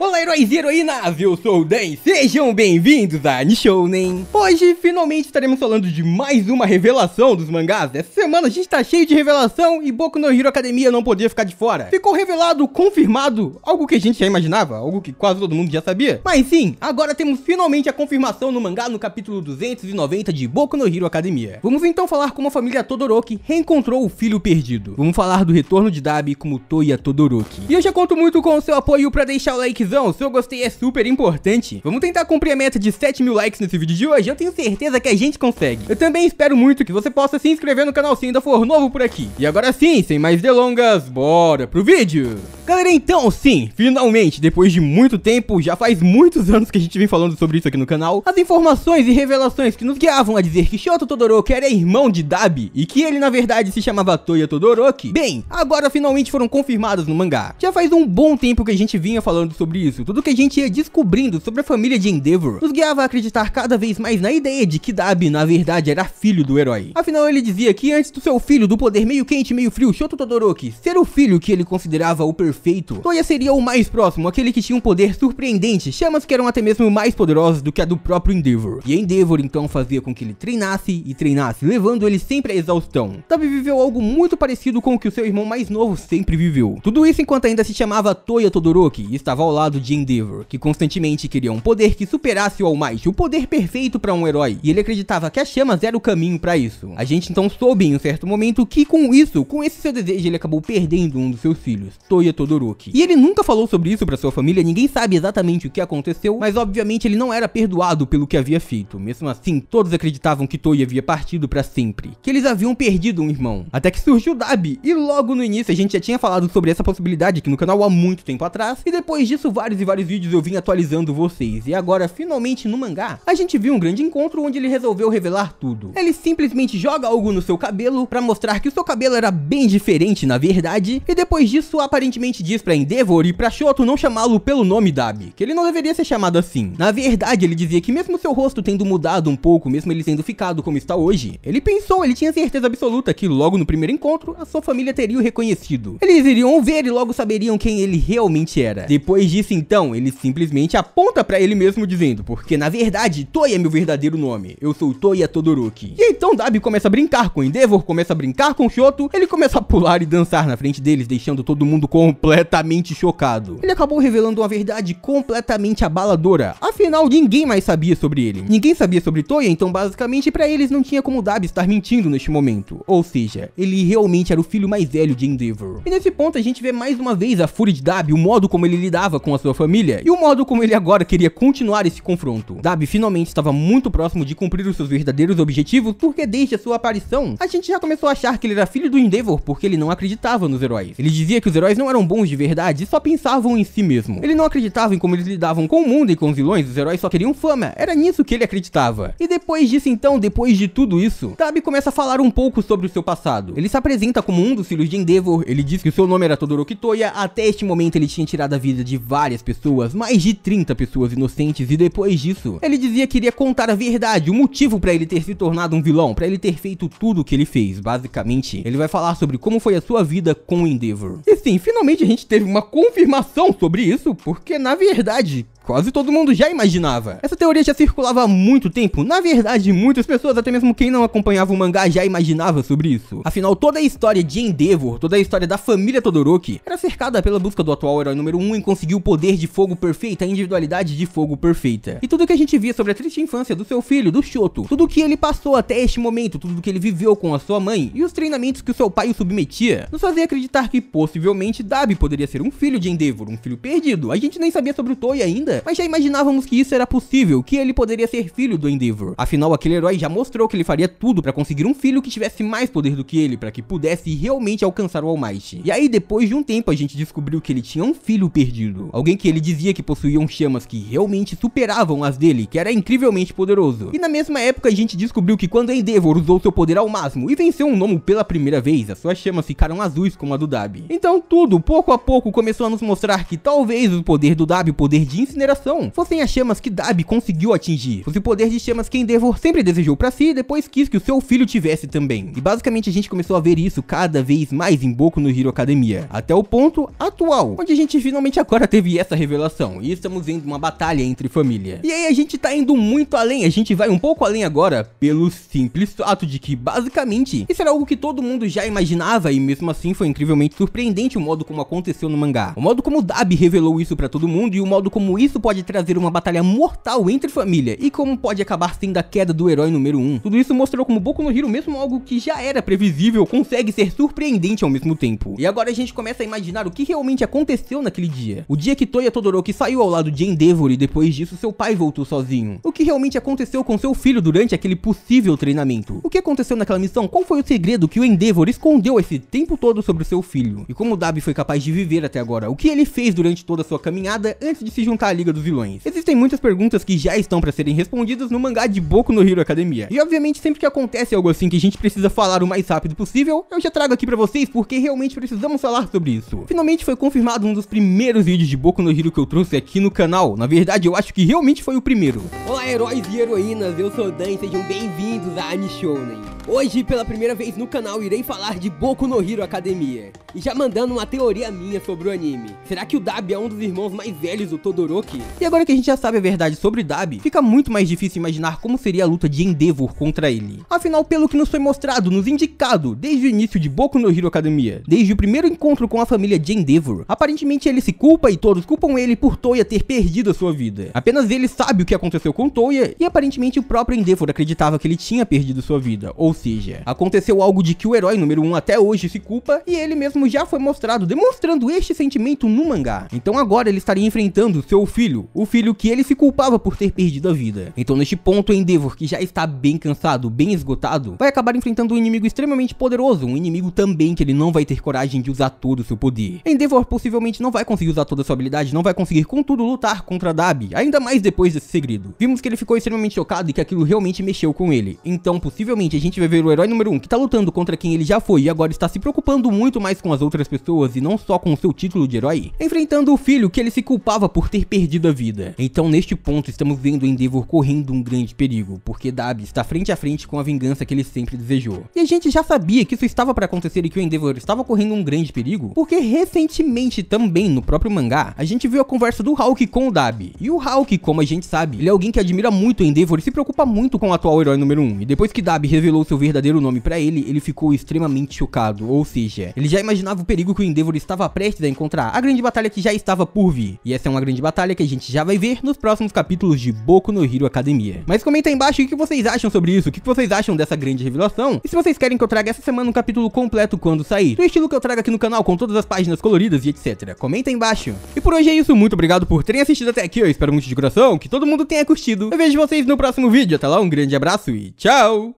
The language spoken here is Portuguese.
Olá, heróis e heroínas! Eu sou o Dan, sejam bem-vindos a Nishounen! Hoje, finalmente, estaremos falando de mais uma revelação dos mangás. Essa semana a gente tá cheio de revelação e Boku no Hero Academia não podia ficar de fora. Ficou revelado, confirmado, algo que a gente já imaginava, algo que quase todo mundo já sabia. Mas sim, agora temos finalmente a confirmação no mangá no capítulo 290 de Boku no Hero Academia. Vamos então falar como a família Todoroki reencontrou o filho perdido. Vamos falar do retorno de Dabi como Toya Todoroki. E eu já conto muito com o seu apoio para deixar o like decisão, seu gostei é super importante. Vamos tentar cumprir a meta de 7 mil likes nesse vídeo de hoje, eu tenho certeza que a gente consegue. Eu também espero muito que você possa se inscrever no canal se ainda for novo por aqui. E agora sim, sem mais delongas, bora pro vídeo! Galera, então sim, finalmente, depois de muito tempo, já faz muitos anos que a gente vem falando sobre isso aqui no canal, as informações e revelações que nos guiavam a dizer que Shoto Todoroki era irmão de Dabi, e que ele na verdade se chamava Toya Todoroki, bem, agora finalmente foram confirmadas no mangá. Já faz um bom tempo que a gente vinha falando sobre sobre isso, tudo que a gente ia descobrindo sobre a família de Endeavor nos guiava a acreditar cada vez mais na ideia de que Dabi, na verdade, era filho do herói. Afinal, ele dizia que antes do seu filho do poder meio quente, meio frio, Shoto Todoroki, ser o filho que ele considerava o perfeito, Toya seria o mais próximo, aquele que tinha um poder surpreendente, chamas que eram até mesmo mais poderosas do que a do próprio Endeavor. E Endeavor, então, fazia com que ele treinasse e treinasse, levando ele sempre à exaustão. Dabi viveu algo muito parecido com o que o seu irmão mais novo sempre viveu. Tudo isso enquanto ainda se chamava Toya Todoroki e estava ao lado lado de Endeavor, que constantemente queria um poder que superasse o All Might, o poder perfeito para um herói, e ele acreditava que as chamas era o caminho para isso. A gente então soube em um certo momento que com isso, com esse seu desejo, ele acabou perdendo um dos seus filhos, Toya Todoroki. E ele nunca falou sobre isso para sua família, ninguém sabe exatamente o que aconteceu, mas obviamente ele não era perdoado pelo que havia feito. Mesmo assim, todos acreditavam que Toya havia partido para sempre, que eles haviam perdido um irmão. Até que surgiu Dabi, e logo no início a gente já tinha falado sobre essa possibilidade aqui no canal há muito tempo atrás, e depois disso vários e vários vídeos eu vim atualizando vocês, e agora finalmente no mangá, a gente viu um grande encontro onde ele resolveu revelar tudo. Ele simplesmente joga algo no seu cabelo pra mostrar que o seu cabelo era bem diferente na verdade, e depois disso aparentemente diz pra Endeavor e pra Shoto não chamá-lo pelo nome Dabi, que ele não deveria ser chamado assim. Na verdade, ele dizia que mesmo seu rosto tendo mudado um pouco, mesmo ele tendo ficado como está hoje, ele pensou, ele tinha certeza absoluta que logo no primeiro encontro, a sua família teria o reconhecido. Eles iriam ver e logo saberiam quem ele realmente era. Depois de disse então, ele simplesmente aponta para ele mesmo dizendo, porque na verdade, Toya é meu verdadeiro nome, eu sou Toya Todoroki. E então Dabi começa a brincar com Endeavor, começa a brincar com Shoto, ele começa a pular e dançar na frente deles, deixando todo mundo completamente chocado. Ele acabou revelando uma verdade completamente abaladora, afinal ninguém mais sabia sobre ele. Ninguém sabia sobre Toya, então basicamente para eles não tinha como Dabi estar mentindo neste momento, ou seja, ele realmente era o filho mais velho de Endeavor. E nesse ponto a gente vê mais uma vez a fúria de Dabi, o modo como ele lidava com com a sua família e o modo como ele agora queria continuar esse confronto. Dabi finalmente estava muito próximo de cumprir os seus verdadeiros objetivos porque desde a sua aparição, a gente já começou a achar que ele era filho do Endeavor porque ele não acreditava nos heróis. Ele dizia que os heróis não eram bons de verdade e só pensavam em si mesmo. Ele não acreditava em como eles lidavam com o mundo e com os vilões, os heróis só queriam fama, era nisso que ele acreditava. E depois disso então, depois de tudo isso, Dabi começa a falar um pouco sobre o seu passado. Ele se apresenta como um dos filhos de Endeavor, ele diz que o seu nome era Todoroki Toya, até este momento ele tinha tirado a vida de vários várias pessoas, mais de 30 pessoas inocentes, e depois disso, ele dizia que iria contar a verdade, o motivo para ele ter se tornado um vilão, para ele ter feito tudo o que ele fez. Basicamente, ele vai falar sobre como foi a sua vida com o Endeavor. E sim, finalmente a gente teve uma confirmação sobre isso, porque na verdade, quase todo mundo já imaginava. Essa teoria já circulava há muito tempo, na verdade muitas pessoas, até mesmo quem não acompanhava o mangá, já imaginava sobre isso. Afinal, toda a história de Endeavor, toda a história da família Todoroki, era cercada pela busca do atual herói número 1 um em conseguir o poder de fogo perfeito, a individualidade de fogo perfeita. E tudo que a gente via sobre a triste infância do seu filho, do Shoto, tudo que ele passou até este momento, tudo que ele viveu com a sua mãe e os treinamentos que o seu pai o submetia, nos fazia acreditar que possivelmente Dabi poderia ser um filho de Endeavor, um filho perdido. A gente nem sabia sobre o Toy ainda, mas já imaginávamos que isso era possível, que ele poderia ser filho do Endeavor. Afinal, aquele herói já mostrou que ele faria tudo para conseguir um filho que tivesse mais poder do que ele, para que pudesse realmente alcançar o All Might. E aí, depois de um tempo, a gente descobriu que ele tinha um filho perdido alguém que ele dizia que possuíam chamas que realmente superavam as dele, que era incrivelmente poderoso. E na mesma época a gente descobriu que quando Endeavor usou seu poder ao máximo e venceu um nomo pela primeira vez, as suas chamas ficaram azuis como a do Dab. Então tudo, pouco a pouco, começou a nos mostrar que talvez o poder do Dab, o poder de incineração, fossem as chamas que Dab conseguiu atingir. Fosse o poder de chamas que Endeavor sempre desejou para si e depois quis que o seu filho tivesse também. E basicamente a gente começou a ver isso cada vez mais em Boku no Hero Academia, até o ponto atual, onde a gente finalmente agora teve essa revelação e estamos vendo uma batalha entre família. E aí a gente tá indo muito além, a gente vai um pouco além agora pelo simples fato de que basicamente isso era algo que todo mundo já imaginava e mesmo assim foi incrivelmente surpreendente o modo como aconteceu no mangá. O modo como Dabi revelou isso pra todo mundo e o modo como isso pode trazer uma batalha mortal entre família e como pode acabar sendo a queda do herói número 1. Tudo isso mostrou como Boku no Hiro mesmo algo que já era previsível, consegue ser surpreendente ao mesmo tempo. E agora a gente começa a imaginar o que realmente aconteceu naquele dia. O dia que Toya Todoroki saiu ao lado de Endeavor e depois disso seu pai voltou sozinho. O que realmente aconteceu com seu filho durante aquele possível treinamento? O que aconteceu naquela missão? Qual foi o segredo que o Endeavor escondeu esse tempo todo sobre o seu filho? E como o Dabi foi capaz de viver até agora? O que ele fez durante toda a sua caminhada antes de se juntar à Liga dos Vilões? Existem muitas perguntas que já estão para serem respondidas no mangá de Boku no Hero Academia. E obviamente sempre que acontece algo assim que a gente precisa falar o mais rápido possível, eu já trago aqui para vocês porque realmente precisamos falar sobre isso. Finalmente foi confirmado um dos primeiros vídeos de Boku Boku no Hero que eu trouxe aqui no canal. Na verdade, eu acho que realmente foi o primeiro. Olá, heróis e heroínas, eu sou o Dan e sejam bem-vindos a Anishounen. Hoje, pela primeira vez no canal, irei falar de Boku no Hero Academia. E já mandando uma teoria minha sobre o anime. Será que o Dabi é um dos irmãos mais velhos do Todoroki? E agora que a gente já sabe a verdade sobre Dabi, fica muito mais difícil imaginar como seria a luta de Endeavor contra ele. Afinal, pelo que nos foi mostrado, nos indicado, desde o início de Boku no Hero Academia, desde o primeiro encontro com a família de Endeavor, aparentemente ele se culpa e todos culpam ele por Toya ter perdido a sua vida. Apenas ele sabe o que aconteceu com Toya e aparentemente o próprio Endeavor acreditava que ele tinha perdido sua vida, ou seja, aconteceu algo de que o herói número 1 um até hoje se culpa e ele mesmo já foi mostrado, demonstrando este sentimento no mangá. Então agora ele estaria enfrentando seu filho, o filho que ele se culpava por ter perdido a vida. Então neste ponto, Endeavor, que já está bem cansado, bem esgotado, vai acabar enfrentando um inimigo extremamente poderoso, um inimigo também que ele não vai ter coragem de usar todo o seu poder. Endeavor possivelmente não vai conseguir usar toda a sua habilidade, não vai conseguir contudo lutar contra Dabi, ainda mais depois desse segredo. Vimos que ele ficou extremamente chocado e que aquilo realmente mexeu com ele. Então possivelmente a gente gente vai ver o herói número 1 um, que está lutando contra quem ele já foi e agora está se preocupando muito mais com as outras pessoas e não só com o seu título de herói, enfrentando o filho que ele se culpava por ter perdido a vida. Então neste ponto estamos vendo o Endeavor correndo um grande perigo, porque Dabi está frente a frente com a vingança que ele sempre desejou. E a gente já sabia que isso estava para acontecer e que o Endeavor estava correndo um grande perigo, porque recentemente também no próprio mangá, a gente viu a conversa do Hulk com o Dabi. E o Hulk, como a gente sabe, ele é alguém que admira muito o Endeavor e se preocupa muito com o atual herói número 1. Um. E depois que Dabi revelou seu verdadeiro nome para ele, ele ficou extremamente chocado, ou seja, ele já imaginava o perigo que o Endeavor estava prestes a encontrar, a grande batalha que já estava por vir. E essa é uma grande batalha que a gente já vai ver nos próximos capítulos de Boku no Hero Academia. Mas comenta aí embaixo o que vocês acham sobre isso, o que vocês acham dessa grande revelação, e se vocês querem que eu traga essa semana um capítulo completo quando sair, do estilo que eu trago aqui no canal com todas as páginas coloridas e etc. Comenta aí embaixo. E por hoje é isso, muito obrigado por terem assistido até aqui, eu espero muito de coração que todo mundo tenha curtido. Eu vejo vocês no próximo vídeo, até lá, um grande abraço e tchau!